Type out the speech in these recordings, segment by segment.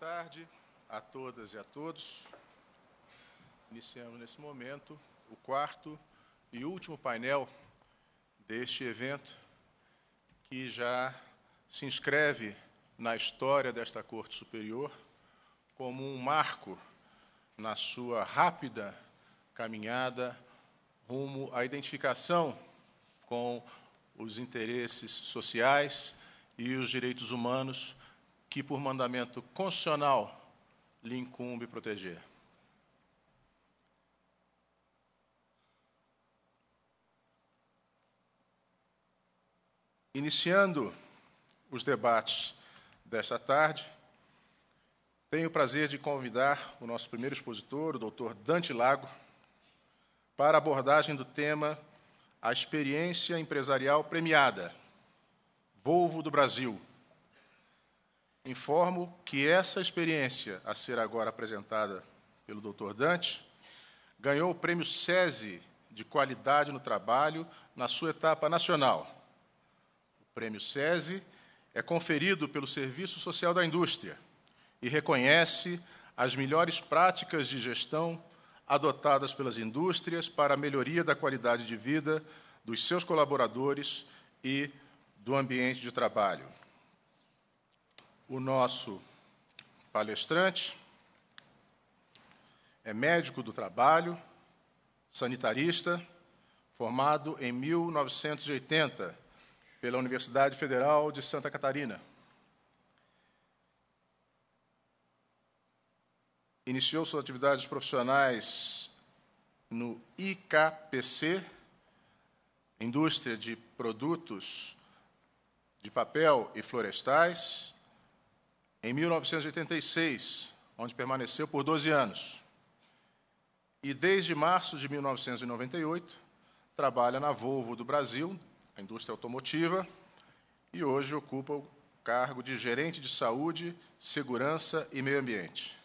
tarde a todas e a todos. Iniciamos nesse momento o quarto e último painel deste evento, que já se inscreve na história desta Corte Superior como um marco na sua rápida caminhada rumo à identificação com os interesses sociais e os direitos humanos que, por mandamento constitucional, lhe incumbe proteger. Iniciando os debates desta tarde, tenho o prazer de convidar o nosso primeiro expositor, o doutor Dante Lago, para a abordagem do tema A Experiência Empresarial Premiada Volvo do Brasil Informo que essa experiência, a ser agora apresentada pelo Dr. Dante, ganhou o prêmio SESI de qualidade no trabalho na sua etapa nacional. O prêmio SESI é conferido pelo Serviço Social da Indústria e reconhece as melhores práticas de gestão adotadas pelas indústrias para a melhoria da qualidade de vida dos seus colaboradores e do ambiente de trabalho. O nosso palestrante é médico do trabalho, sanitarista, formado em 1980 pela Universidade Federal de Santa Catarina. Iniciou suas atividades profissionais no IKPC, Indústria de Produtos de Papel e Florestais, em 1986, onde permaneceu por 12 anos. E desde março de 1998, trabalha na Volvo do Brasil, a indústria automotiva, e hoje ocupa o cargo de gerente de saúde, segurança e meio ambiente.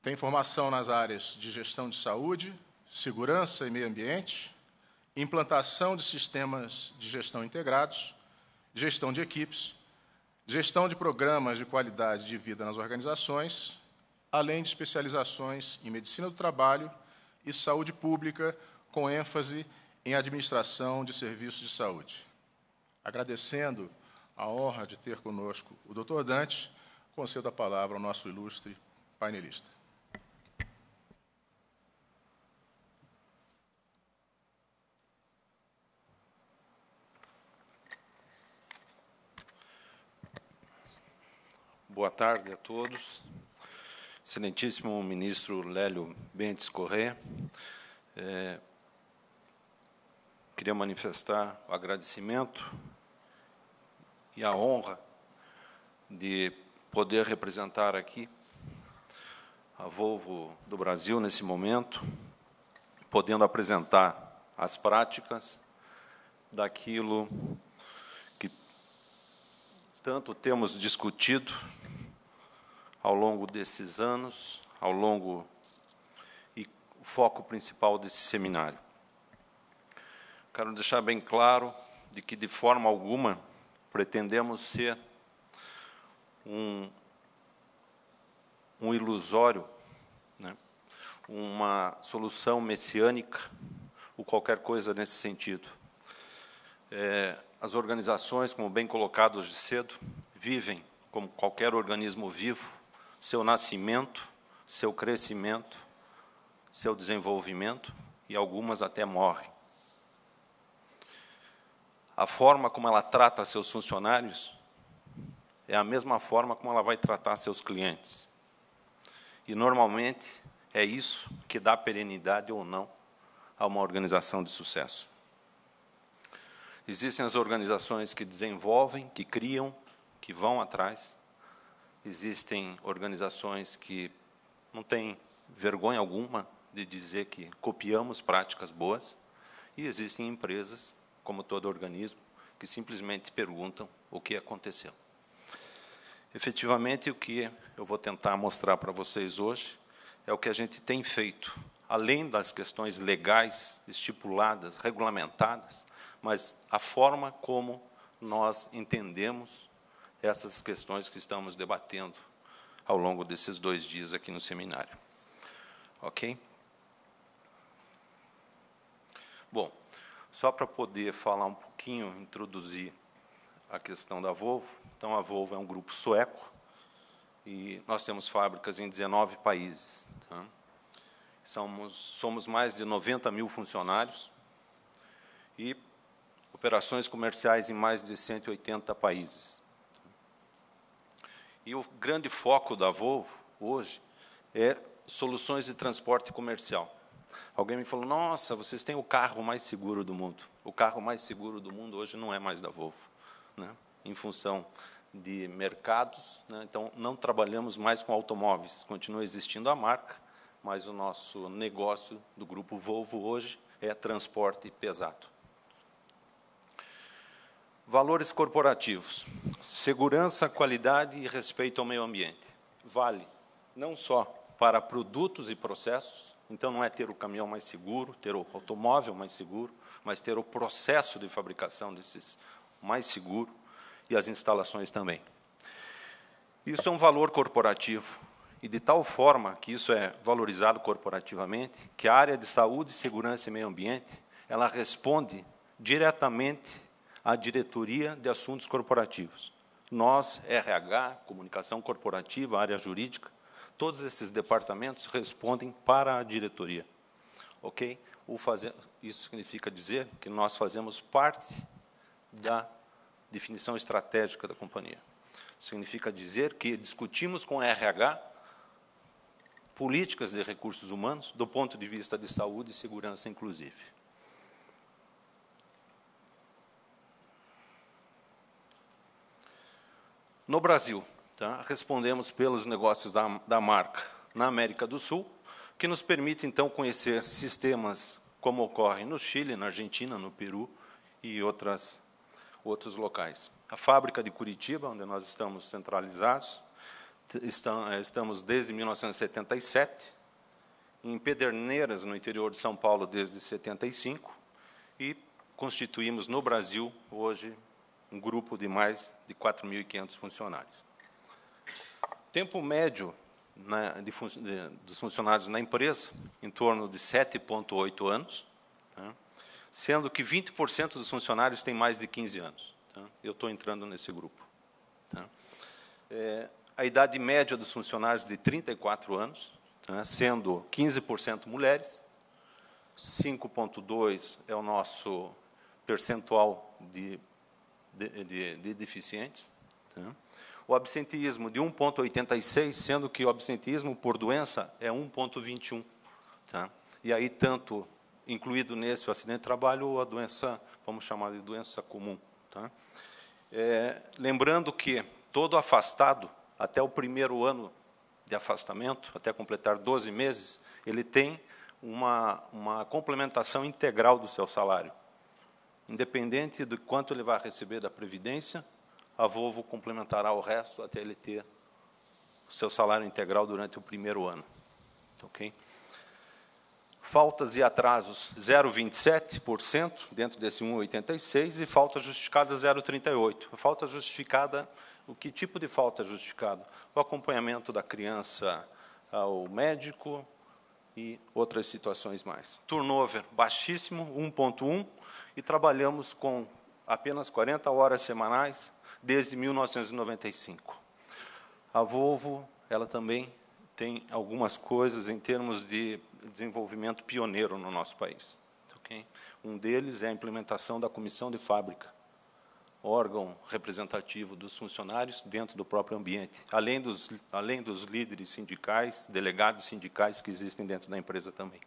Tem formação nas áreas de gestão de saúde, segurança e meio ambiente, implantação de sistemas de gestão integrados, gestão de equipes gestão de programas de qualidade de vida nas organizações, além de especializações em medicina do trabalho e saúde pública, com ênfase em administração de serviços de saúde. Agradecendo a honra de ter conosco o Dr. Dante, concedo a palavra ao nosso ilustre painelista. Boa tarde a todos. Excelentíssimo ministro Lélio Bentes Corrêa, é, queria manifestar o agradecimento e a honra de poder representar aqui a Volvo do Brasil nesse momento, podendo apresentar as práticas daquilo que tanto temos discutido ao longo desses anos, ao longo e o foco principal desse seminário. Quero deixar bem claro de que de forma alguma pretendemos ser um, um ilusório, né? uma solução messiânica ou qualquer coisa nesse sentido. É, as organizações, como bem colocado hoje cedo, vivem como qualquer organismo vivo, seu nascimento, seu crescimento, seu desenvolvimento e algumas até morrem. A forma como ela trata seus funcionários é a mesma forma como ela vai tratar seus clientes. E normalmente é isso que dá perenidade ou não a uma organização de sucesso. Existem as organizações que desenvolvem, que criam, que vão atrás, Existem organizações que não têm vergonha alguma de dizer que copiamos práticas boas, e existem empresas, como todo organismo, que simplesmente perguntam o que aconteceu. Efetivamente, o que eu vou tentar mostrar para vocês hoje é o que a gente tem feito, além das questões legais estipuladas, regulamentadas, mas a forma como nós entendemos essas questões que estamos debatendo ao longo desses dois dias aqui no seminário. Ok? Bom, só para poder falar um pouquinho, introduzir a questão da Volvo. Então, a Volvo é um grupo sueco e nós temos fábricas em 19 países. Tá? Somos, somos mais de 90 mil funcionários e operações comerciais em mais de 180 países. E o grande foco da Volvo hoje é soluções de transporte comercial. Alguém me falou: "Nossa, vocês têm o carro mais seguro do mundo". O carro mais seguro do mundo hoje não é mais da Volvo, né? Em função de mercados, né? então não trabalhamos mais com automóveis. Continua existindo a marca, mas o nosso negócio do grupo Volvo hoje é transporte pesado. Valores corporativos: segurança, qualidade e respeito ao meio ambiente. Vale não só para produtos e processos, então não é ter o caminhão mais seguro, ter o automóvel mais seguro, mas ter o processo de fabricação desses mais seguro e as instalações também. Isso é um valor corporativo e de tal forma que isso é valorizado corporativamente, que a área de saúde, segurança e meio ambiente, ela responde diretamente à diretoria de assuntos corporativos. Nós, RH, comunicação corporativa, área jurídica, todos esses departamentos respondem para a diretoria. OK? Fazer, isso significa dizer que nós fazemos parte da definição estratégica da companhia. Significa dizer que discutimos com a RH políticas de recursos humanos do ponto de vista de saúde e segurança, inclusive. No Brasil, tá? respondemos pelos negócios da, da marca na América do Sul, que nos permite, então, conhecer sistemas como ocorre no Chile, na Argentina, no Peru e outras, outros locais. A fábrica de Curitiba, onde nós estamos centralizados, está, eh, estamos desde 1977, em Pederneiras, no interior de São Paulo, desde 75, e constituímos no Brasil, hoje, um grupo de mais de 4.500 funcionários. Tempo médio na, né, de, de, dos funcionários na empresa, em torno de 7,8 anos, né, sendo que 20% dos funcionários têm mais de 15 anos. Tá? Eu estou entrando nesse grupo. Tá? É, a idade média dos funcionários de 34 anos, tá? sendo 15% mulheres, 5,2% é o nosso percentual de de, de, deficientes. Tá? O absenteísmo de 1,86, sendo que o absenteísmo por doença é 1,21. Tá? E aí, tanto incluído nesse o acidente de trabalho ou a doença, vamos chamar de doença comum. Tá? É, lembrando que todo afastado, até o primeiro ano de afastamento, até completar 12 meses, ele tem uma, uma complementação integral do seu salário independente do quanto ele vai receber da Previdência, a Volvo complementará o resto até ele ter o seu salário integral durante o primeiro ano. Tá ok? Faltas e atrasos 0,27% dentro desse 1,86% e falta justificada 0,38%. Falta justificada, o que tipo de falta justificada? O acompanhamento da criança ao médico e outras situações mais. Turnover baixíssimo, 1,1% e trabalhamos com apenas 40 horas semanais desde 1995. A Volvo, ela também tem algumas coisas em termos de desenvolvimento pioneiro no nosso país. Okay? Um deles é a implementação da comissão de fábrica, órgão representativo dos funcionários dentro do próprio ambiente, além dos, além dos líderes sindicais, delegados sindicais que existem dentro da empresa também.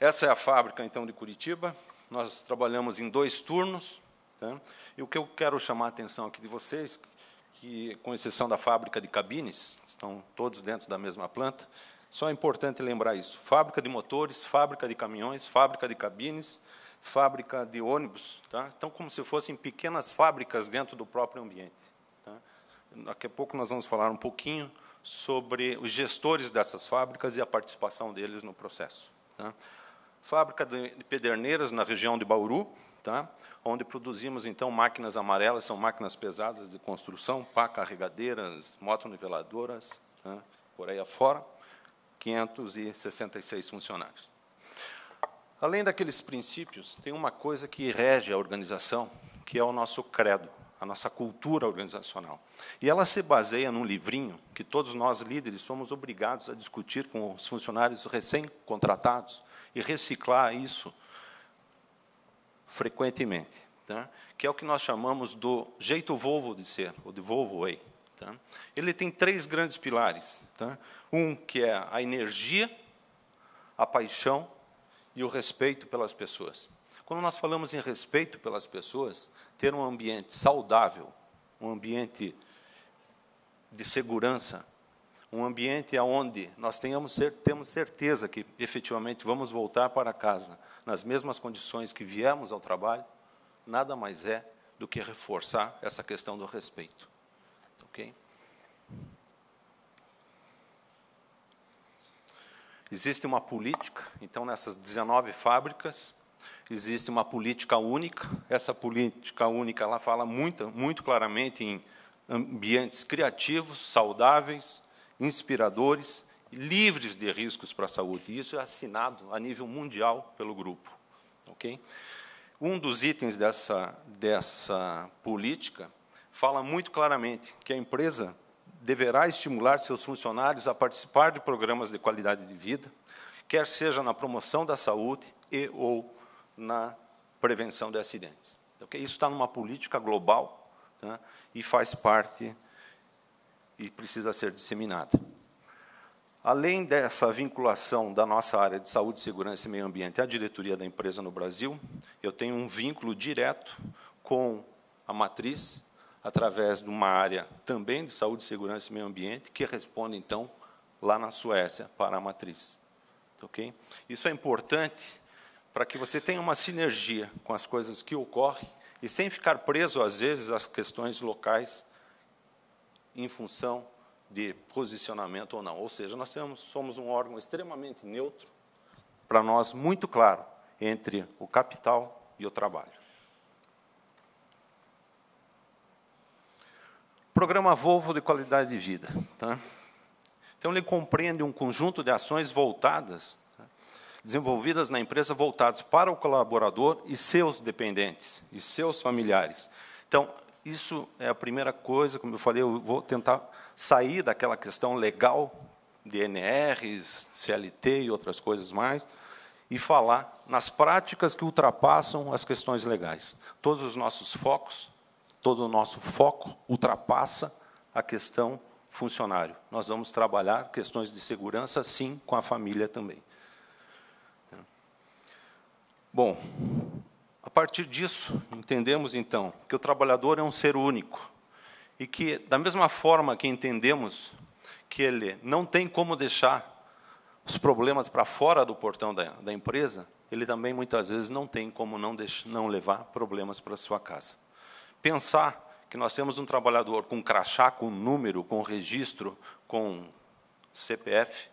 Essa é a fábrica, então, de Curitiba. Nós trabalhamos em dois turnos. Tá? E o que eu quero chamar a atenção aqui de vocês, que, com exceção da fábrica de cabines, estão todos dentro da mesma planta, só é importante lembrar isso. Fábrica de motores, fábrica de caminhões, fábrica de cabines, fábrica de ônibus. Tá? Então, como se fossem pequenas fábricas dentro do próprio ambiente. Tá? Daqui a pouco nós vamos falar um pouquinho sobre os gestores dessas fábricas e a participação deles no processo. Tá? fábrica de pederneiras na região de Bauru, tá? onde produzimos, então, máquinas amarelas, são máquinas pesadas de construção, pá, carregadeiras, motoniveladoras, tá? por aí afora, 566 funcionários. Além daqueles princípios, tem uma coisa que rege a organização, que é o nosso credo, a nossa cultura organizacional. E ela se baseia num livrinho que todos nós líderes somos obrigados a discutir com os funcionários recém-contratados, e reciclar isso frequentemente, tá? que é o que nós chamamos do jeito Volvo de ser, ou de Volvo Way. Tá? Ele tem três grandes pilares. Tá? Um que é a energia, a paixão e o respeito pelas pessoas. Quando nós falamos em respeito pelas pessoas, ter um ambiente saudável, um ambiente de segurança, um ambiente onde nós tenhamos temos certeza que efetivamente vamos voltar para casa nas mesmas condições que viemos ao trabalho, nada mais é do que reforçar essa questão do respeito. Tá OK? Existe uma política, então nessas 19 fábricas, existe uma política única. Essa política única ela fala muito, muito claramente em ambientes criativos, saudáveis, inspiradores, livres de riscos para a saúde. E isso é assinado a nível mundial pelo grupo. Okay? Um dos itens dessa, dessa política fala muito claramente que a empresa deverá estimular seus funcionários a participar de programas de qualidade de vida, quer seja na promoção da saúde e ou na prevenção de acidentes. Okay? Isso está numa política global tá? e faz parte e precisa ser disseminada. Além dessa vinculação da nossa área de saúde, segurança e meio ambiente à diretoria da empresa no Brasil, eu tenho um vínculo direto com a matriz, através de uma área também de saúde, segurança e meio ambiente, que responde, então, lá na Suécia, para a matriz. Okay? Isso é importante para que você tenha uma sinergia com as coisas que ocorrem e sem ficar preso, às vezes, às questões locais em função de posicionamento ou não. Ou seja, nós temos, somos um órgão extremamente neutro, para nós muito claro, entre o capital e o trabalho. Programa Volvo de qualidade de vida. Tá? Então, ele compreende um conjunto de ações voltadas, tá? desenvolvidas na empresa, voltadas para o colaborador e seus dependentes, e seus familiares. Então, isso é a primeira coisa, como eu falei, eu vou tentar sair daquela questão legal, de NR, CLT e outras coisas mais, e falar nas práticas que ultrapassam as questões legais. Todos os nossos focos, todo o nosso foco ultrapassa a questão funcionário. Nós vamos trabalhar questões de segurança, sim, com a família também. Bom, partir disso, entendemos então que o trabalhador é um ser único e que, da mesma forma que entendemos que ele não tem como deixar os problemas para fora do portão da, da, empresa, ele também muitas vezes não tem como não, deixar, não levar problemas para sua casa. Pensar que nós temos um trabalhador com crachá, com número, com registro, com CPF,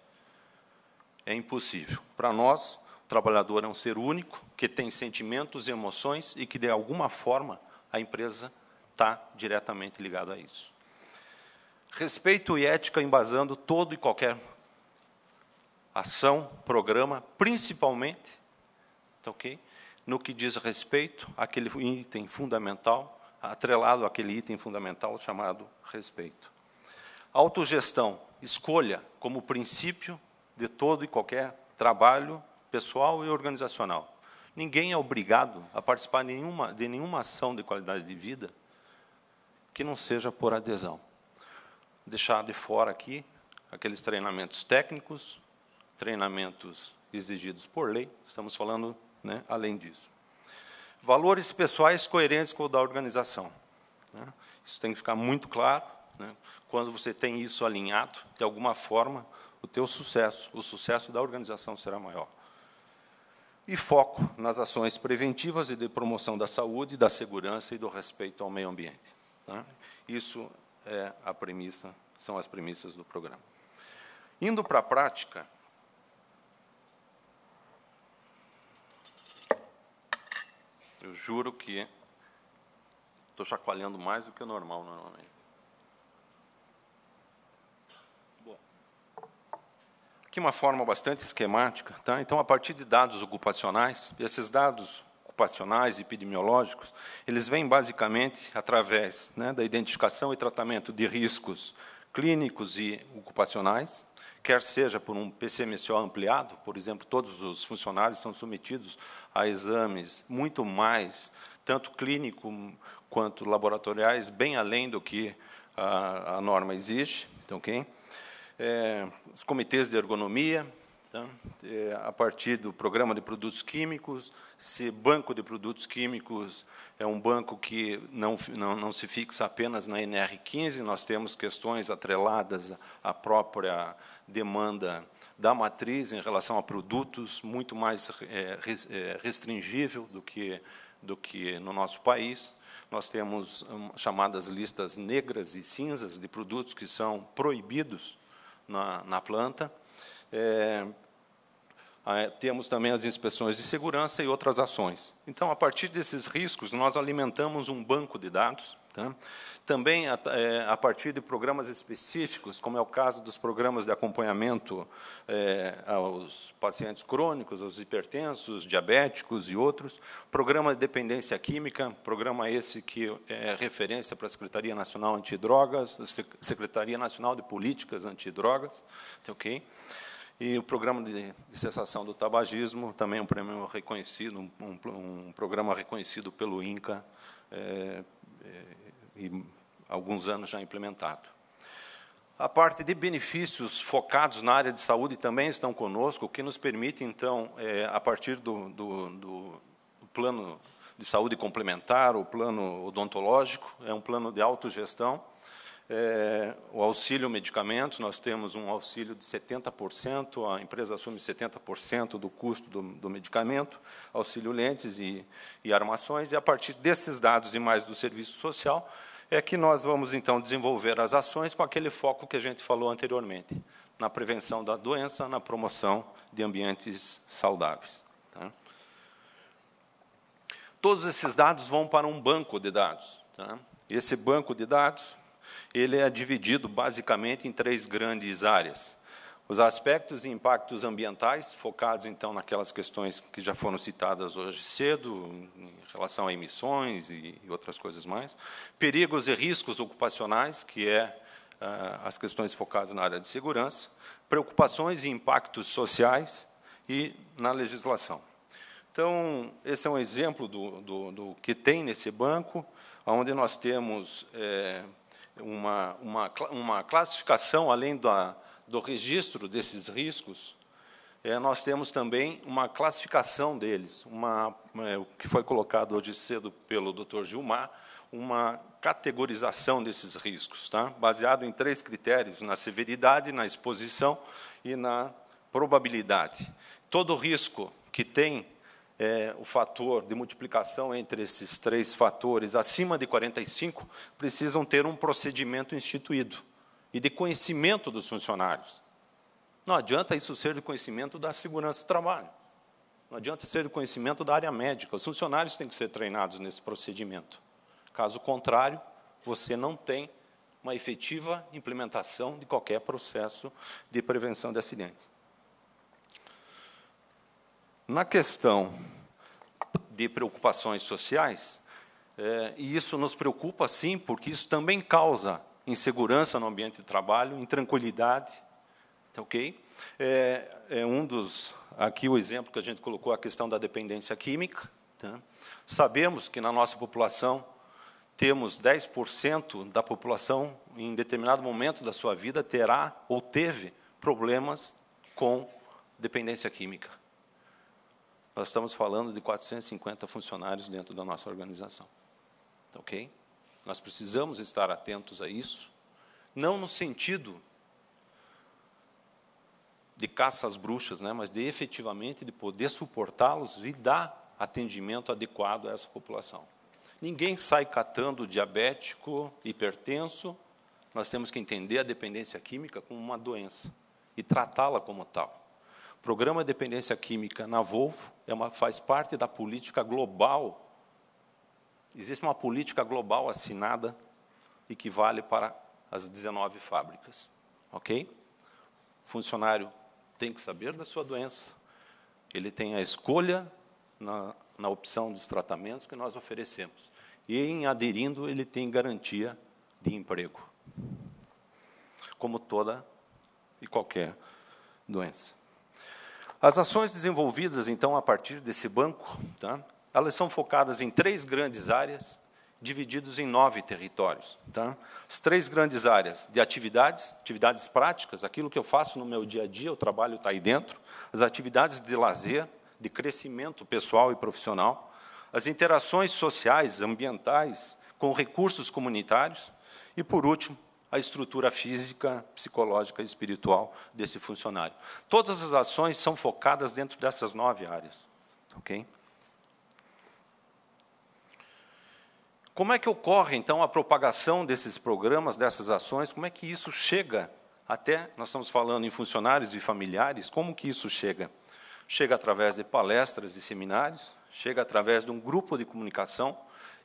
é impossível. Para nós, trabalhador é um ser único, que tem sentimentos e emoções e que, de alguma forma, a empresa está diretamente ligada a isso. Respeito e ética embasando todo e qualquer ação, programa, principalmente, tá ok? No que diz respeito àquele item fundamental, atrelado àquele item fundamental chamado respeito. Autogestão, escolha como princípio de todo e qualquer trabalho, pessoal e organizacional. Ninguém é obrigado a participar de nenhuma, de nenhuma ação de qualidade de vida que não seja por adesão. Deixar de fora aqui aqueles treinamentos técnicos, treinamentos exigidos por lei, estamos falando né, além disso. Valores pessoais coerentes com o da organização. Né? Isso tem que ficar muito claro. Né? Quando você tem isso alinhado, de alguma forma, o teu sucesso, o sucesso da organização será maior e foco nas ações preventivas e de promoção da saúde, da segurança e do respeito ao meio ambiente. Tá? Isso é a premissa, são as premissas do programa. Indo para a prática, eu juro que estou chacoalhando mais do que o normal normalmente. Aqui uma forma bastante esquemática. Tá? Então, a partir de dados ocupacionais, e esses dados ocupacionais epidemiológicos, eles vêm basicamente através né, da identificação e tratamento de riscos clínicos e ocupacionais, quer seja por um PCMSO ampliado, por exemplo, todos os funcionários são submetidos a exames muito mais, tanto clínico quanto laboratoriais, bem além do que a, a norma exige, então, okay? é, os comitês de ergonomia, tá? é, a partir do programa de produtos químicos. Esse banco de produtos químicos é um banco que não, não, não se fixa apenas na NR15, nós temos questões atreladas à própria demanda da matriz em relação a produtos, muito mais é, é restringível do que, do que no nosso país. Nós temos hum, chamadas listas negras e cinzas de produtos que são proibidos na, na planta. É, ah, é, temos também as inspeções de segurança e outras ações. Então, a partir desses riscos, nós alimentamos um banco de dados. Tá? Também a, é, a, partir de programas específicos, como é o caso dos programas de acompanhamento é, aos pacientes crônicos, aos hipertensos, diabéticos e outros, programa de dependência química, programa esse que é referência para a Secretaria Nacional Antidrogas, Secretaria Nacional de Políticas Antidrogas, tá ok? E o programa de, de cessação do tabagismo, também um prêmio reconhecido, um, um, um programa reconhecido pelo INCA, é, é, e alguns anos já implementado. A parte de benefícios focados na área de saúde também estão conosco, o que nos permite, então, é, a partir do, do, do, plano de saúde complementar, o plano odontológico, é um plano de autogestão, é, o auxílio medicamentos, nós temos um auxílio de 70%, a empresa assume 70% do custo do, do, medicamento, auxílio lentes e, e armações, e a partir desses dados e mais do serviço social, é que nós vamos, então, desenvolver as ações com aquele foco que a gente falou anteriormente, na prevenção da doença, na promoção de ambientes saudáveis. Tá? Todos esses dados vão para um banco de dados. Tá? Esse banco de dados ele é dividido basicamente em três grandes áreas. Os aspectos e impactos ambientais, focados então naquelas questões que já foram citadas hoje cedo, em relação a emissões e outras coisas mais. Perigos e riscos ocupacionais, que é ah, as questões focadas na área de segurança. Preocupações e impactos sociais e na legislação. Então, esse é um exemplo do, do, do que tem nesse banco, onde nós temos é, uma, uma, uma classificação além da, do registro desses riscos, é, nós temos também uma classificação deles, uma, é, o que foi colocado hoje cedo pelo Dr. Gilmar, uma categorização desses riscos, tá? baseado em três critérios: na severidade, na exposição e na probabilidade. Todo risco que tem é, o fator de multiplicação entre esses três fatores acima de 45 precisam ter um procedimento instituído e de conhecimento dos funcionários. Não adianta isso ser de conhecimento da segurança do trabalho. Não adianta ser de conhecimento da área médica. Os funcionários têm que ser treinados nesse procedimento. Caso contrário, você não tem uma efetiva implementação de qualquer processo de prevenção de acidentes. Na questão de preocupações sociais, é, e isso nos preocupa sim, porque isso também causa insegurança no ambiente de trabalho, intranquilidade, tá ok? É, é um dos aqui o exemplo que a gente colocou a questão da dependência química. Tá? Sabemos que na nossa população temos 10% da população em determinado momento da sua vida terá ou teve problemas com dependência química. Nós estamos falando de 450 funcionários dentro da nossa organização. Tá ok? Nós precisamos estar atentos a isso, não no sentido de caça às bruxas, né, mas de efetivamente de poder suportá-los e dar atendimento adequado a essa população. Ninguém sai catando diabético, hipertenso. Nós temos que entender a dependência química como uma doença e tratá-la como tal programa de dependência química na Volvo é uma, faz parte da política global. Existe uma política global assinada e que vale para as 19 fábricas. Ok? O funcionário tem que saber da sua doença, ele tem a escolha na, na opção dos tratamentos que nós oferecemos. E, em aderindo, ele tem garantia de emprego, como toda e qualquer doença. As ações desenvolvidas, então, a partir desse banco, tá, elas são focadas em três grandes áreas, divididos em nove territórios. Tá? As três grandes áreas de atividades, atividades práticas, aquilo que eu faço no meu dia a dia, o trabalho está aí dentro, as atividades de lazer, de crescimento pessoal e profissional, as interações sociais, ambientais, com recursos comunitários, e, por último, a estrutura física, psicológica e espiritual desse funcionário. Todas as ações são focadas dentro dessas nove áreas. Ok? Como é que ocorre, então, a propagação desses programas, dessas ações? Como é que isso chega até, nós estamos falando em funcionários e familiares, como que isso chega? Chega através de palestras e seminários, chega através de um grupo de comunicação.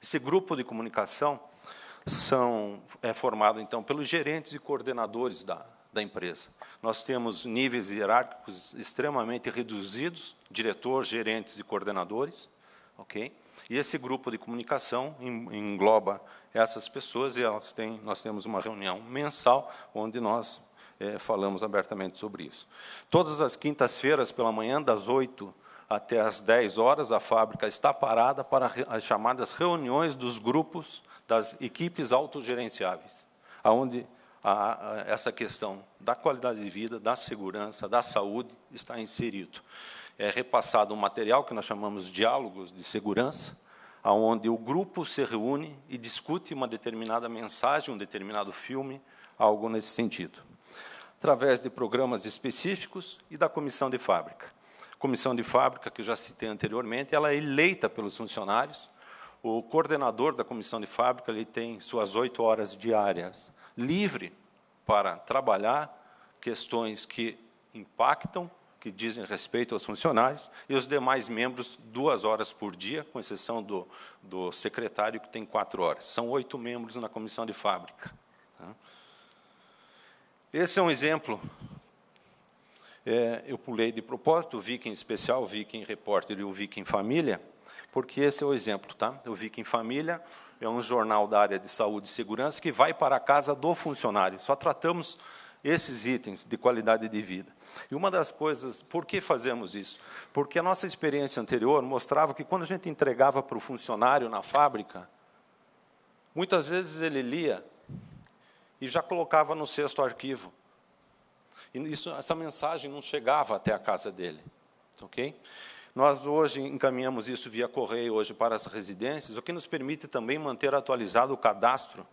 Esse grupo de comunicação são, é formado, então, pelos gerentes e coordenadores da, da empresa. Nós temos níveis hierárquicos extremamente reduzidos, diretor, gerentes e coordenadores, ok? E esse grupo de comunicação engloba essas pessoas e elas têm, nós temos uma reunião mensal onde nós é, falamos abertamente sobre isso. Todas as quintas-feiras pela manhã, das 8 até às 10 horas, a fábrica está parada para as chamadas reuniões dos grupos das equipes autogerenciáveis, aonde a, a, essa questão da qualidade de vida, da segurança, da saúde está inserido. É repassado um material que nós chamamos de diálogos de segurança, aonde o grupo se reúne e discute uma determinada mensagem, um determinado filme, algo nesse sentido. Através de programas específicos e da comissão de fábrica. A comissão de fábrica, que eu já citei anteriormente, ela é eleita pelos funcionários o coordenador da comissão de fábrica ele tem suas oito horas diárias livre para trabalhar questões que impactam, que dizem respeito aos funcionários, e os demais membros duas horas por dia, com exceção do, do secretário, que tem quatro horas. São oito membros na comissão de fábrica. Tá? Esse é um exemplo. É, eu pulei de propósito o Viking Especial, o Viking Repórter e o Viking Família, porque esse é o exemplo. Tá? Eu vi que em Família é um jornal da área de saúde e segurança que vai para a casa do funcionário. Só tratamos esses itens de qualidade de vida. E uma das coisas, por que fazemos isso? Porque a nossa experiência anterior mostrava que quando a gente entregava para o funcionário na fábrica, muitas vezes ele lia e já colocava no sexto arquivo. E isso, essa mensagem não chegava até a casa dele. Ok? Nós hoje encaminhamos isso via correio hoje para as residências, o que nos permite também manter atualizado o cadastro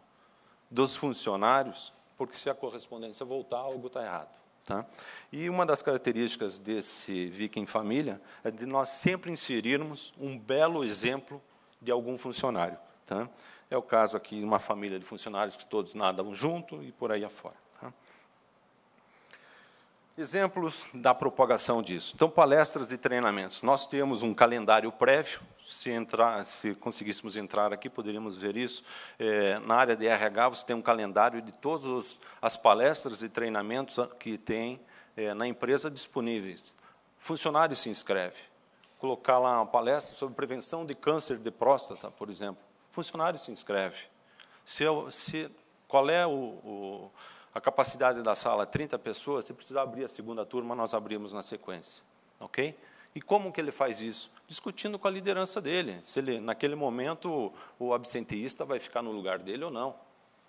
dos funcionários, porque se a correspondência voltar, algo está errado. Tá? E uma das características desse Viking Família é de nós sempre inserirmos um belo exemplo de algum funcionário. Tá? É o caso aqui de uma família de funcionários que todos nadam junto e por aí afora. Exemplos da propagação disso. Então, palestras e treinamentos. Nós temos um calendário prévio. Se, entrar, se conseguíssemos entrar aqui, poderíamos ver isso. É, na área de RH, você tem um calendário de todas as palestras e treinamentos que tem é, na empresa disponíveis. Funcionário se inscreve. Colocar lá uma palestra sobre prevenção de câncer de próstata, por exemplo. Funcionário se inscreve. Se, se qual é o, o a capacidade da sala é 30 pessoas, se precisar abrir a segunda turma, nós abrimos na sequência. Ok? E como que ele faz isso? Discutindo com a liderança dele, se ele, naquele momento o absenteísta vai ficar no lugar dele ou não.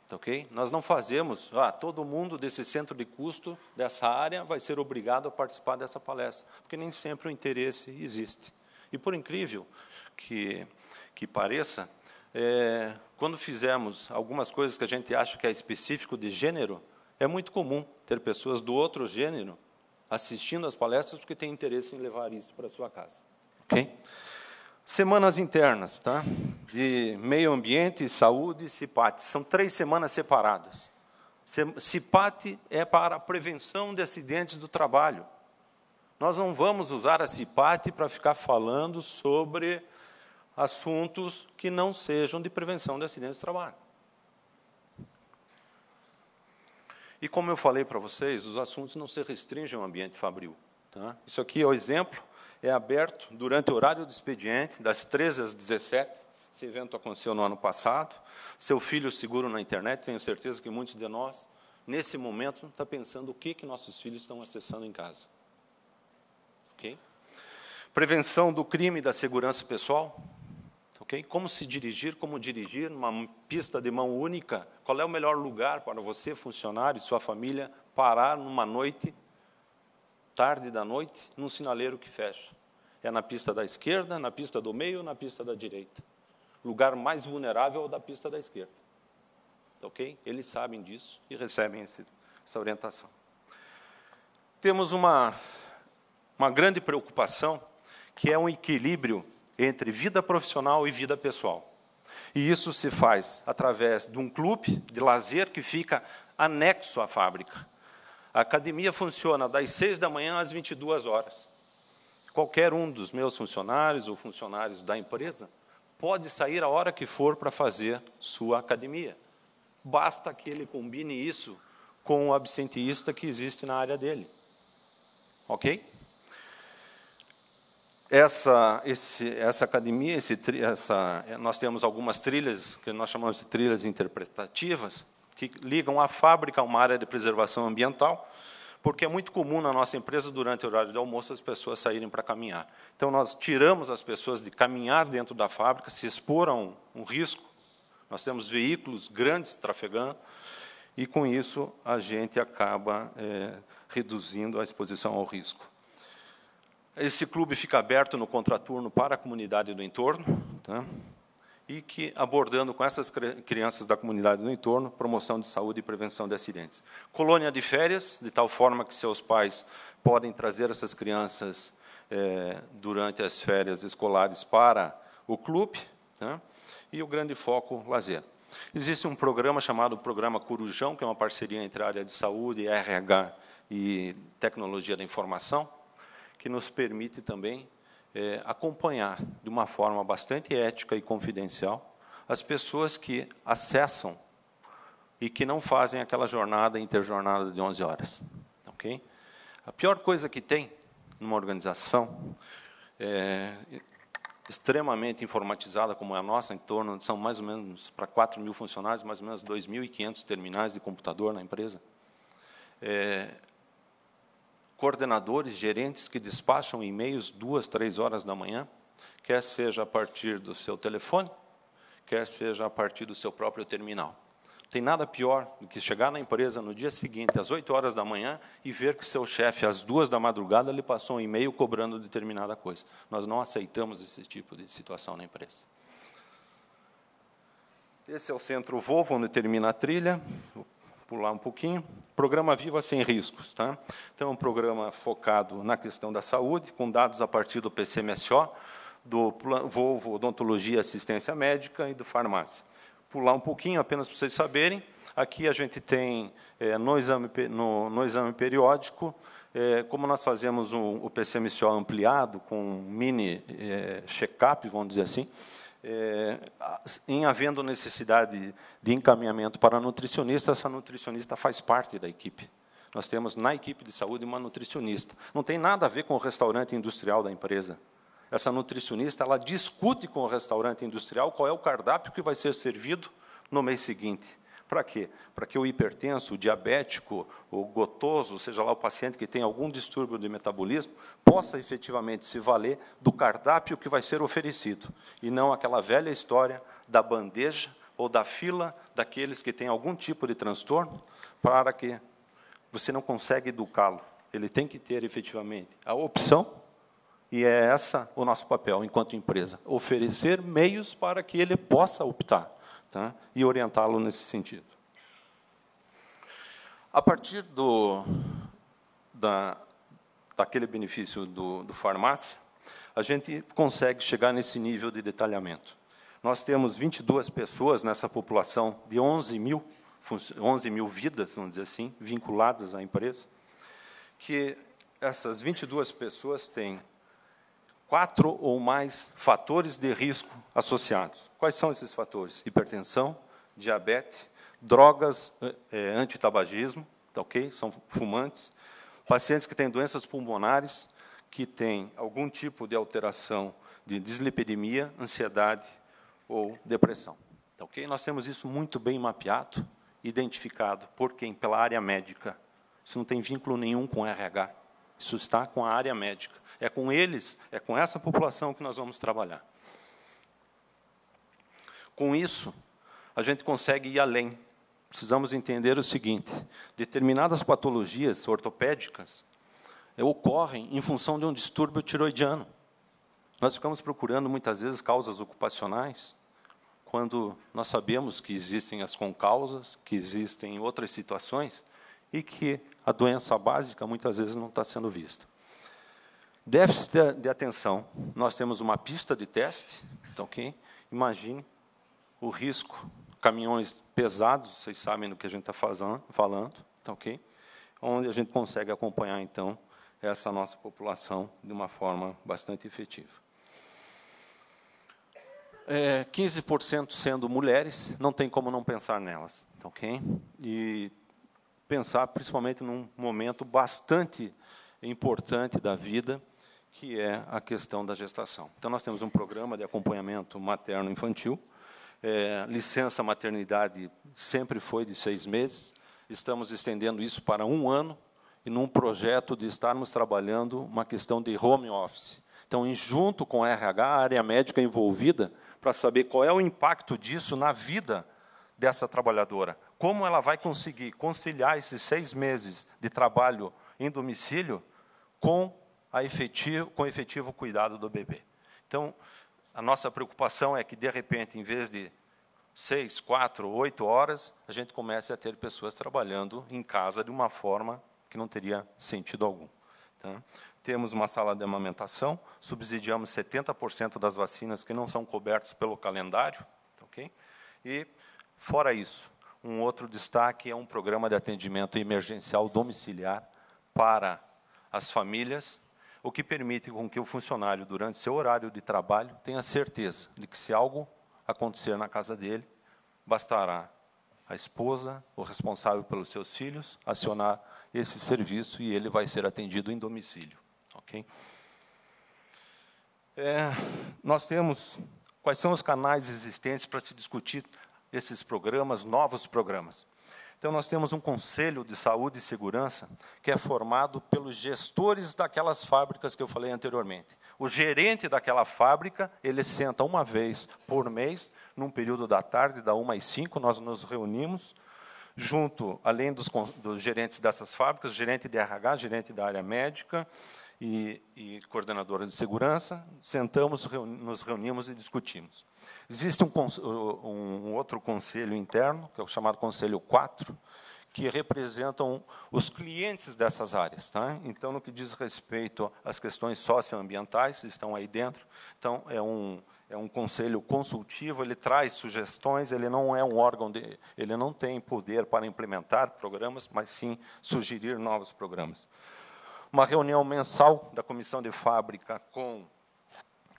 Tá ok? Nós não fazemos, ah, todo mundo desse centro de custo, dessa área, vai ser obrigado a participar dessa palestra, porque nem sempre o interesse existe. E por incrível que, que pareça, é, quando fizemos algumas coisas que a gente acha que é específico de gênero, é muito comum ter pessoas do outro gênero assistindo às palestras porque têm interesse em levar isso para a sua casa. Semanas internas, tá? De meio ambiente, saúde e CIPAT. São três semanas separadas. CIPAT é para a prevenção de acidentes do trabalho. Nós não vamos usar a CIPAT para ficar falando sobre assuntos que não sejam de prevenção de acidentes de trabalho. E como eu falei para vocês, os assuntos não se restringem ao ambiente fabril. Tá? Isso aqui é o exemplo, é aberto durante o horário do expediente, das 13 às 17. Esse evento aconteceu no ano passado. Seu filho seguro na internet, tenho certeza que muitos de nós, nesse momento, está pensando o que, que nossos filhos estão acessando em casa. Ok? Prevenção do crime e da segurança pessoal, como se dirigir, como dirigir numa pista de mão única? Qual é o melhor lugar para você, funcionário e sua família, parar numa noite, tarde da noite, num sinaleiro que fecha? É na pista da esquerda, na pista do meio, ou na pista da direita? Lugar mais vulnerável é da pista da esquerda, tá ok? Eles sabem disso e recebem esse, essa orientação. Temos uma uma grande preocupação que é um equilíbrio entre vida profissional e vida pessoal. E isso se faz através de um clube de lazer que fica anexo à fábrica. A academia funciona das 6 da manhã às 22 horas. Qualquer um dos meus funcionários ou funcionários da empresa pode sair a hora que for para fazer sua academia. Basta que ele combine isso com o absenteísta que existe na área dele. Ok? Essa, esse, essa academia, esse, essa, eh, nós temos algumas trilhas, que nós chamamos de trilhas interpretativas, que ligam a fábrica a uma área de preservação ambiental, porque é muito comum na nossa empresa, durante o horário de almoço, as pessoas saírem para caminhar. Então, nós tiramos as pessoas de caminhar dentro da fábrica, se expor a um, um risco. Nós temos veículos grandes trafegando, e com isso a gente acaba é, reduzindo a exposição ao risco. Esse clube fica aberto no contraturno para a comunidade do entorno, tá? e que abordando com essas crianças da comunidade do entorno promoção de saúde e prevenção de acidentes. Colônia de férias, de tal forma que seus pais podem trazer essas crianças eh, durante as férias escolares para o clube, tá? e o grande foco lazer. Existe um programa chamado Programa Corujão, que é uma parceria entre a área de saúde, RH e tecnologia da informação, que nos permite também é, acompanhar de uma forma bastante ética e confidencial as pessoas que acessam e que não fazem aquela jornada interjornada de 11 horas. Okay? A pior coisa que tem numa organização é, extremamente informatizada como é a nossa, em torno são mais ou menos para 4 mil funcionários, mais ou menos 2.500 terminais de computador na empresa. É, coordenadores, gerentes que despacham e-mails duas, três horas da manhã, quer seja a partir do seu telefone, quer seja a partir do seu próprio terminal. Tem nada pior do que chegar na empresa no dia seguinte, às 8 horas da manhã, e ver que seu chefe, às duas da madrugada, lhe passou um e-mail cobrando determinada coisa. Nós não aceitamos esse tipo de situação na empresa. Esse é o centro Volvo, onde termina a trilha pular um pouquinho. Programa Viva Sem Riscos. Tá? Então, é um programa focado na questão da saúde, com dados a partir do PCMSO, do Volvo Odontologia Assistência Médica e do Farmácia. Pular um pouquinho, apenas para vocês saberem, aqui a gente tem, é, no, exame, no, no exame periódico, é, como nós fazemos um, o PCMSO ampliado, com um mini é, check-up, vamos dizer assim, é, em havendo necessidade de encaminhamento para nutricionista, essa nutricionista faz parte da equipe. Nós temos na equipe de saúde uma nutricionista. Não tem nada a ver com o restaurante industrial da empresa. Essa nutricionista ela discute com o restaurante industrial qual é o cardápio que vai ser servido no mês seguinte. Para quê? Para que o hipertenso, o diabético, o gotoso, seja lá o paciente que tem algum distúrbio de metabolismo, possa efetivamente se valer do cardápio que vai ser oferecido, e não aquela velha história da bandeja ou da fila daqueles que têm algum tipo de transtorno, para que você não consegue educá-lo. Ele tem que ter efetivamente a opção e é essa o nosso papel enquanto empresa: oferecer meios para que ele possa optar tá? e orientá-lo nesse sentido. A partir do, da, daquele benefício do, do farmácia, a gente consegue chegar nesse nível de detalhamento. Nós temos 22 pessoas nessa população de 11 mil, 11 mil vidas, vamos dizer assim, vinculadas à empresa, que essas 22 pessoas têm quatro ou mais fatores de risco associados. Quais são esses fatores? Hipertensão, diabetes, drogas é, antitabagismo, tá ok? São fumantes, pacientes que têm doenças pulmonares, que têm algum tipo de alteração de dislipidemia, ansiedade ou depressão. Tá ok? Nós temos isso muito bem mapeado, identificado por quem? Pela área médica. Isso não tem vínculo nenhum com RH. Isso está com a área médica. É com eles, é com essa população que nós vamos trabalhar. Com isso, a gente consegue ir além. Precisamos entender o seguinte: determinadas patologias ortopédicas eh, ocorrem em função de um distúrbio tiroidiano. Nós ficamos procurando muitas vezes causas ocupacionais, quando nós sabemos que existem as concausas, que existem outras situações e que a doença básica muitas vezes não está sendo vista. Déficit de atenção. Nós temos uma pista de teste, então quem imagine o risco, caminhões pesados, vocês sabem do que a gente está falando, então ok? Onde a gente consegue acompanhar então essa nossa população de uma forma bastante efetiva. É, 15% sendo mulheres, não tem como não pensar nelas, então, ok? E pensar principalmente num momento bastante importante da vida, que é a questão da gestação. Então, nós temos um programa de acompanhamento materno-infantil. É, licença maternidade sempre foi de seis meses. Estamos estendendo isso para um ano e num projeto de estarmos trabalhando uma questão de home office. Então, em junto com a RH, a área médica envolvida, para saber qual é o impacto disso na vida dessa trabalhadora. Como ela vai conseguir conciliar esses seis meses de trabalho em domicílio com, a efetivo, com efetivo cuidado do bebê? Então, a nossa preocupação é que, de repente, em vez de seis, quatro, oito horas, a gente comece a ter pessoas trabalhando em casa de uma forma que não teria sentido algum. Tá? Temos uma sala de amamentação, subsidiamos 70% das vacinas que não são cobertas pelo calendário, ok? E fora isso, um outro destaque é um programa de atendimento emergencial domiciliar para as famílias, o que permite com que o funcionário, durante seu horário de trabalho, tenha certeza de que se algo acontecer na casa dele, bastará a esposa, o responsável pelos seus filhos, acionar esse serviço e ele vai ser atendido em domicílio. Okay? É, nós temos quais são os canais existentes para se discutir esses programas, novos programas. Então, nós temos um conselho de saúde e segurança que é formado pelos gestores daquelas fábricas que eu falei anteriormente. O gerente daquela fábrica, ele senta uma vez por mês, num período da tarde, da 1 às 5, nós nos reunimos, junto, além dos, dos gerentes dessas fábricas, gerente de RH, gerente da área médica, e, e coordenadora de segurança, sentamos, reuni nos reunimos e discutimos. Existe um, um, outro conselho interno, que é o chamado Conselho 4, que representam os clientes dessas áreas. Tá? Então, no que diz respeito às questões socioambientais, estão aí dentro. Então, é um, é um conselho consultivo, ele traz sugestões, ele não é um órgão, de, ele não tem poder para implementar programas, mas sim sugerir novos programas uma reunião mensal da comissão de fábrica com,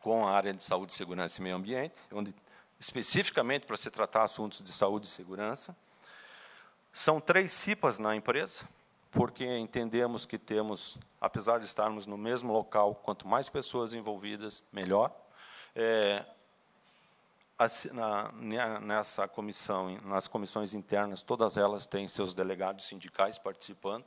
com a área de saúde, segurança e meio ambiente, onde especificamente para se tratar assuntos de saúde e segurança. São três CIPAs na empresa, porque entendemos que temos, apesar de estarmos no mesmo local, quanto mais pessoas envolvidas, melhor. É, na, nessa comissão, nas comissões internas, todas elas têm seus delegados sindicais participando.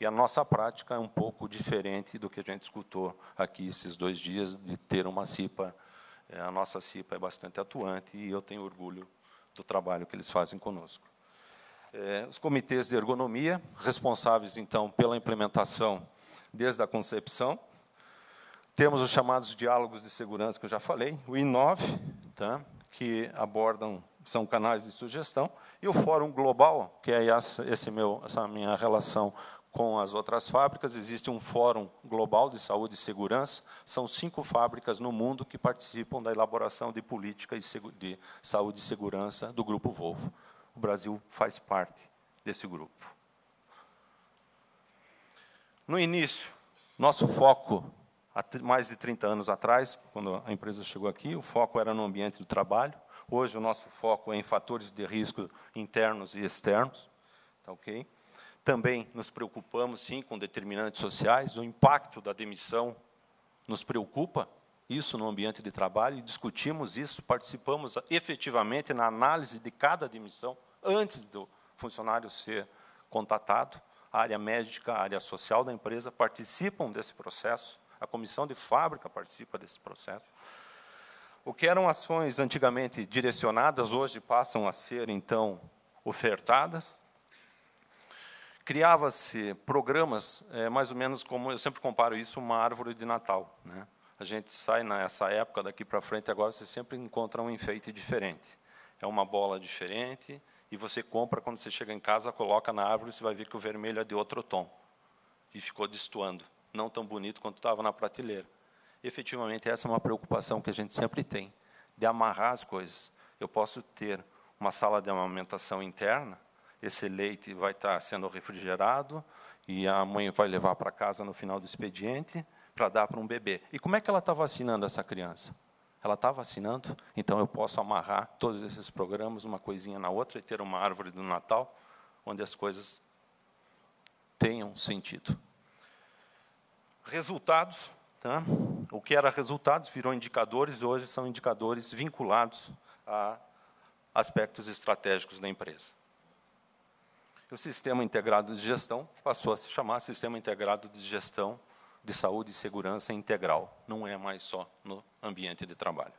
E a nossa prática é um pouco diferente do que a gente escutou aqui esses dois dias, de ter uma CIPA. É, a nossa CIPA é bastante atuante e eu tenho orgulho do trabalho que eles fazem conosco. É, os comitês de ergonomia, responsáveis, então, pela implementação desde a concepção. Temos os chamados diálogos de segurança, que eu já falei, o INOV, tá, que abordam são canais de sugestão, e o Fórum Global, que é essa, esse meu, essa minha relação com as outras fábricas. Existe um Fórum Global de Saúde e Segurança. São cinco fábricas no mundo que participam da elaboração de política de saúde e segurança do Grupo Volvo. O Brasil faz parte desse grupo. No início, nosso foco, há mais de 30 anos atrás, quando a empresa chegou aqui, o foco era no ambiente do trabalho. Hoje, o nosso foco é em fatores de risco internos e externos. Tá ok? Também nos preocupamos, sim, com determinantes sociais. O impacto da demissão nos preocupa, isso no ambiente de trabalho, e discutimos isso, participamos efetivamente na análise de cada demissão antes do funcionário ser contatado. A área médica, a área social da empresa participam desse processo, a comissão de fábrica participa desse processo. O que eram ações antigamente direcionadas, hoje passam a ser, então, ofertadas criava-se programas, é, mais ou menos como eu sempre comparo isso, uma árvore de Natal. Né? A gente sai nessa época daqui para frente, agora você sempre encontra um enfeite diferente. É uma bola diferente e você compra quando você chega em casa, coloca na árvore, você vai ver que o vermelho é de outro tom e ficou destoando, não tão bonito quanto estava na prateleira. E, efetivamente, essa é uma preocupação que a gente sempre tem de amarrar as coisas. Eu posso ter uma sala de amamentação interna esse leite vai estar sendo refrigerado e a mãe vai levar para casa no final do expediente para dar para um bebê. E como é que ela está vacinando essa criança? Ela está vacinando, então eu posso amarrar todos esses programas, uma coisinha na outra, e ter uma árvore do Natal onde as coisas tenham sentido. Resultados. Tá? O que era resultados virou indicadores, hoje são indicadores vinculados a aspectos estratégicos da empresa o Sistema Integrado de Gestão passou a se chamar Sistema Integrado de Gestão de Saúde e Segurança Integral, não é mais só no ambiente de trabalho.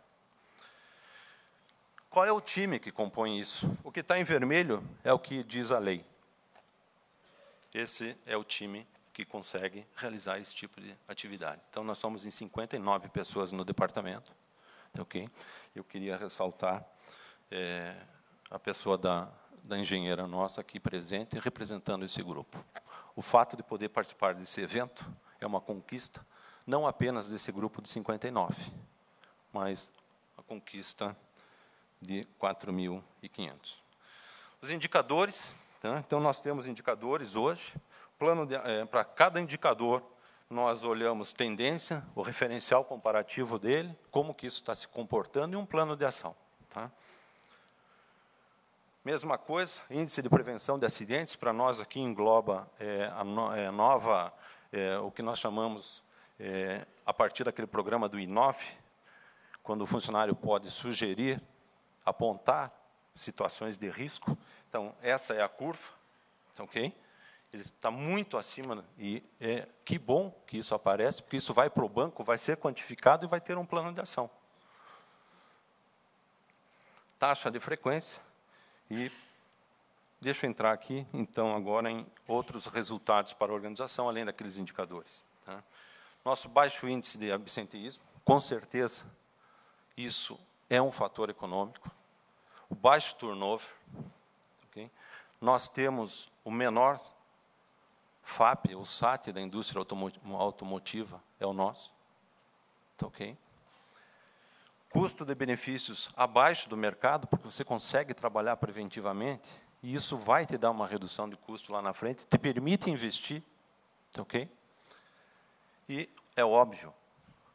Qual é o time que compõe isso? O que está em vermelho é o que diz a lei. Esse é o time que consegue realizar esse tipo de atividade. Então, nós somos em 59 pessoas no departamento. Tá ok? Eu queria ressaltar é, a pessoa da da engenheira nossa aqui presente, representando esse grupo. O fato de poder participar desse evento é uma conquista, não apenas desse grupo de 59, mas a conquista de 4.500. Os indicadores, tá? então nós temos indicadores hoje, plano é, para cada indicador nós olhamos tendência, o referencial comparativo dele, como que isso está se comportando e um plano de ação. Tá? Mesma coisa, índice de prevenção de acidentes, para nós aqui engloba é, a no, é, nova, é, o que nós chamamos, é, a partir daquele programa do INOF, quando o funcionário pode sugerir, apontar situações de risco. Então, essa é a curva, tá ok? Ele está muito acima, e é, que bom que isso aparece, porque isso vai para o banco, vai ser quantificado e vai ter um plano de ação. Taxa de frequência, e deixa eu entrar aqui, então, agora em outros resultados para a organização, além daqueles indicadores. Tá? Nosso baixo índice de absenteísmo, com certeza, isso é um fator econômico. O baixo turnover, okay? nós temos o menor FAP, o SAT da indústria automotiva, é o nosso. Tá ok? custo de benefícios abaixo do mercado, porque você consegue trabalhar preventivamente, e isso vai te dar uma redução de custo lá na frente, te permite investir, ok? E é óbvio,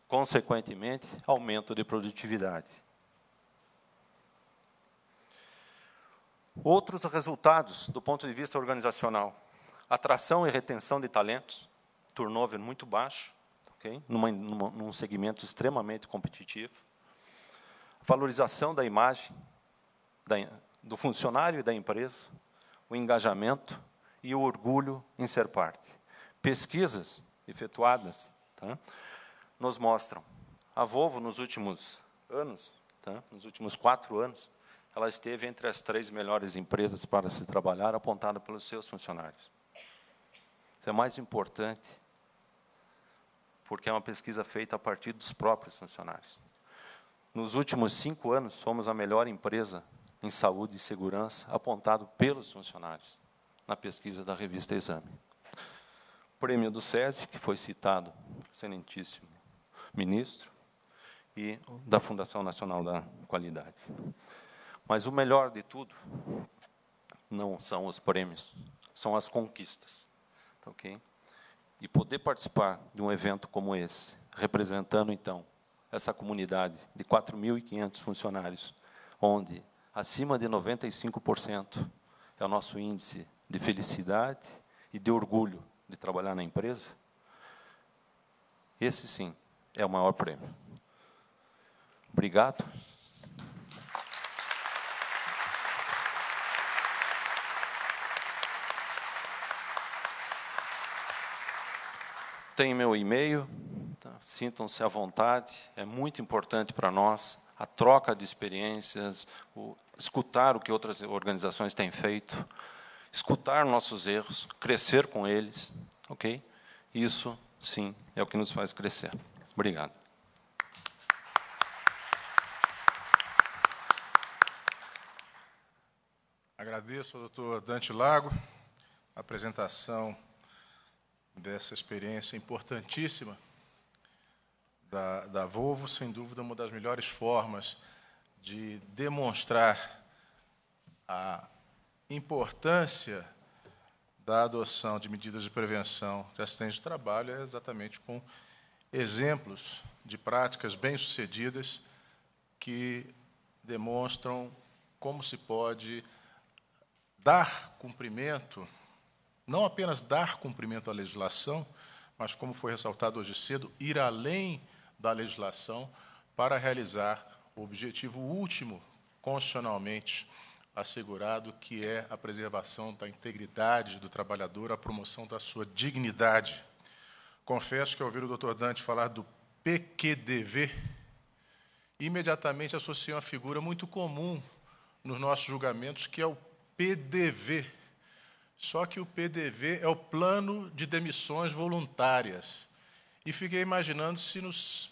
consequentemente, aumento de produtividade. Outros resultados do ponto de vista organizacional: atração e retenção de talentos, turnover muito baixo, okay? Numa, numa, num segmento extremamente competitivo valorização da imagem da, do funcionário e da empresa, o engajamento e o orgulho em ser parte. Pesquisas efetuadas tá, nos mostram. A Volvo, nos últimos anos, tá, nos últimos quatro anos, ela esteve entre as três melhores empresas para se trabalhar, apontada pelos seus funcionários. Isso é mais importante, porque é uma pesquisa feita a partir dos próprios funcionários. Nos últimos cinco anos, somos a melhor empresa em saúde e segurança apontado pelos funcionários na pesquisa da revista Exame. prêmio do SESI, que foi citado, excelentíssimo ministro, e da Fundação Nacional da Qualidade. Mas o melhor de tudo não são os prêmios, são as conquistas. Tá ok? E poder participar de um evento como esse, representando, então, essa comunidade de 4.500 funcionários, onde acima de 95% é o nosso índice de felicidade e de orgulho de trabalhar na empresa, esse sim é o maior prêmio. Obrigado. Tem meu e-mail, sintam-se à vontade, é muito importante para nós a troca de experiências, o, escutar o que outras organizações têm feito, escutar nossos erros, crescer com eles, ok? Isso, sim, é o que nos faz crescer. Obrigado. Agradeço ao doutor Dante Lago a apresentação dessa experiência importantíssima da, da Volvo, sem dúvida, uma das melhores formas de demonstrar a importância da adoção de medidas de prevenção de acidentes de trabalho é exatamente com exemplos de práticas bem-sucedidas que demonstram como se pode dar cumprimento, não apenas dar cumprimento à legislação, mas como foi ressaltado hoje cedo, ir além da legislação para realizar o objetivo último constitucionalmente assegurado, que é a preservação da integridade do trabalhador, a promoção da sua dignidade. Confesso que, ao ouvir o doutor Dante falar do PQDV, imediatamente associo uma figura muito comum nos nossos julgamentos, que é o PDV. Só que o PDV é o Plano de Demissões Voluntárias e fiquei imaginando se nos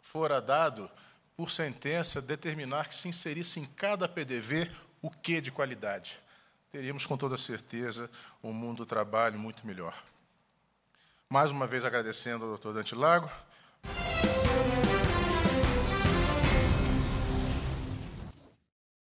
fora dado, por sentença, determinar que se inserisse em cada PDV o que de qualidade. Teríamos, com toda certeza, um mundo do trabalho muito melhor. Mais uma vez agradecendo ao doutor Dante Lago.